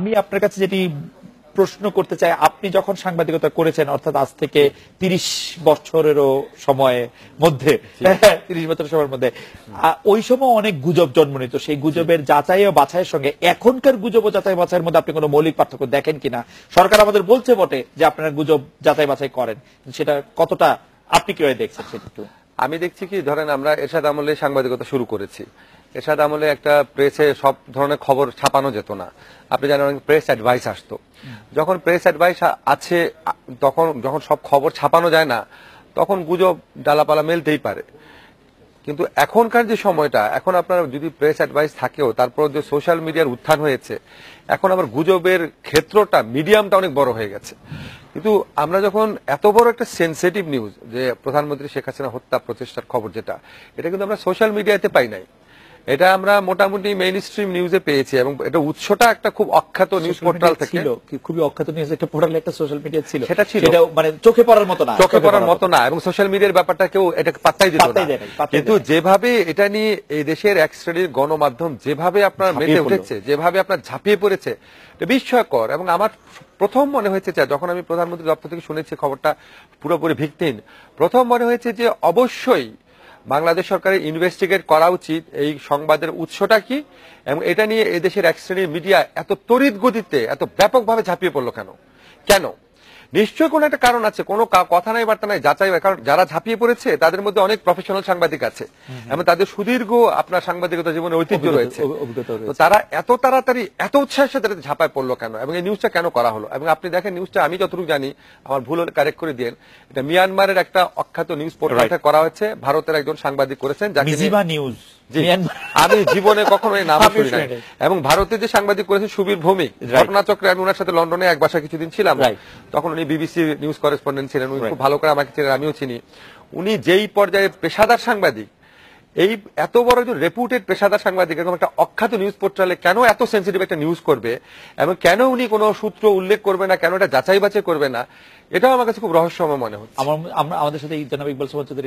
আমি আপনার কাছে যেটি প্রশ্ন করতে চাই আপনি যখন সাংবাদিকতা করেছেন অর্থাৎ আজ থেকে তিরিশ বছরেরও সময়ে মধ্যে তিরিশ বছরের সময়ের মধ্যে ওই সময় অনেক গুজব জন্ম নিত সেই গুজবের যাচাই ও বাছাইয়ের সঙ্গে এখনকার গুজব ও যাচাই বাছাইয়ের মধ্যে আপনি কোনো মৌলিক পার্থক্য দেখেন কিনা সরকার আমাদের বলছে বটে যে আপনারা গুজব যাচাই বাছাই করেন সেটা কতটা আপনি কিভাবে দেখছেন সেটা আমি দেখছি কি ধরেন আমরা এরশাদ আমলে সাংবাদিকতা শুরু করেছি এরশাদ আমলে একটা প্রেসে সব ধরনের খবর ছাপানো যেত না আপনি জানেন অনেক প্রেস অ্যাডভাইস আসতো যখন প্রেস অ্যাডভাইস আছে তখন যখন সব খবর ছাপানো যায় না তখন গুজব ডালাপালা মেলতেই পারে কিন্তু এখনকার যে সময়টা এখন আপনার যদি প্রেস অ্যাডভাইস থাকেও তারপর যে সোশ্যাল মিডিয়ার উত্থান হয়েছে এখন আবার গুজবের ক্ষেত্রটা মিডিয়ামটা অনেক বড় হয়ে গেছে কিন্তু আমরা যখন এত বড় একটা সেন্সিটিভ নিউজ যে প্রধানমন্ত্রী শেখ হাসিনা হত্যা প্রচেষ্টার খবর যেটা এটা কিন্তু আমরা সোশ্যাল মিডিয়াতে পাই নাই এটা আমরা মোটামুটি মেইন স্ট্রিম নিউজে পেয়েছি এবং এটা উৎসটা একটা খুব অখ্যাত নিউজ পোর্টাল থেকে ছিল খুবই অখ্যাত নিউজ একটা পোর্টাল একটা সোশ্যাল মিডিয়া ছিল সেটা ছিল এটা মানে চোখে পড়ার মতো না চোখে পড়ার মতো না এবং সোশ্যাল মিডিয়ার ব্যাপারটা কেউ এটা পাত্তাই দিত না কিন্তু যেভাবে এটা নিয়ে এই দেশের এক শ্রেণীর গণমাধ্যম যেভাবে আপনার মেতে উঠেছে যেভাবে আপনার ঝাঁপিয়ে পড়েছে এটা বিস্ময়কর এবং আমার প্রথম মনে হয়েছে যখন আমি প্রধানমন্ত্রী দপ্তর থেকে শুনেছি খবরটা পুরোপুরি ভিত্তিহীন প্রথম মনে হয়েছে যে অবশ্যই বাংলাদেশ সরকারের ইনভেস্টিগেট করা উচিত এই সংবাদের উৎসটা কি এবং এটা নিয়ে এদেশের এক শ্রেণীর মিডিয়া এত তড়িৎ গতিতে এত ব্যাপকভাবে ঝাঁপিয়ে পড়লো কেন কেন নিশ্চয়ই কোনো একটা কারণ আছে কোনো কথা নাই বার্তা নাই যাচাই কারণ যারা ঝাঁপিয়ে পড়েছে তাদের মধ্যে অনেক প্রফেশনাল সাংবাদিক আছে এবং তাদের সুদীর্ঘ আপনার সাংবাদিকতা জীবনে ঐতিহ্য রয়েছে তারা এত তাড়াতাড়ি এত উৎসাহের সাথে ঝাঁপায় পড়লো কেন এবং এই নিউজটা কেন করা হলো এবং আপনি দেখেন নিউজটা আমি যতটুকু জানি আমার ভুল কারেক্ট করে দিয়ে এটা মিয়ানমারের একটা অখ্যাত নিউজ পোর্টাল করা হয়েছে ভারতের একজন সাংবাদিক করেছেন যাকে নিউজ আমি জীবনে কখনো এই নাম শুনি নাই এবং ভারতে যে সাংবাদিক করেছে সুবীর ভৌমিক ঘটনাচক্রে আমি ওনার সাথে লন্ডনে এক বাসা কিছুদিন ছিলাম তখন উনি বিবিসি নিউজ করেসপন্ডেন্ট ছিলেন উনি খুব ভালো করে আমাকে ছিলেন আমিও চিনি উনি যেই পর্যায়ে পেশাদার সাংবাদিক এই এত বড় একজন রেপুটেড পেশাদার সাংবাদিক এরকম একটা অখ্যাত নিউজ পোর্টালে কেন এত সেন্সিটিভ একটা নিউজ করবে এবং কেন উনি কোনো সূত্র উল্লেখ করবে না কেন এটা যাচাই বাছাই করবে না এটাও আমার কাছে খুব রহস্যময় মনে হচ্ছে আমাদের সাথে ইতানব ইকবাল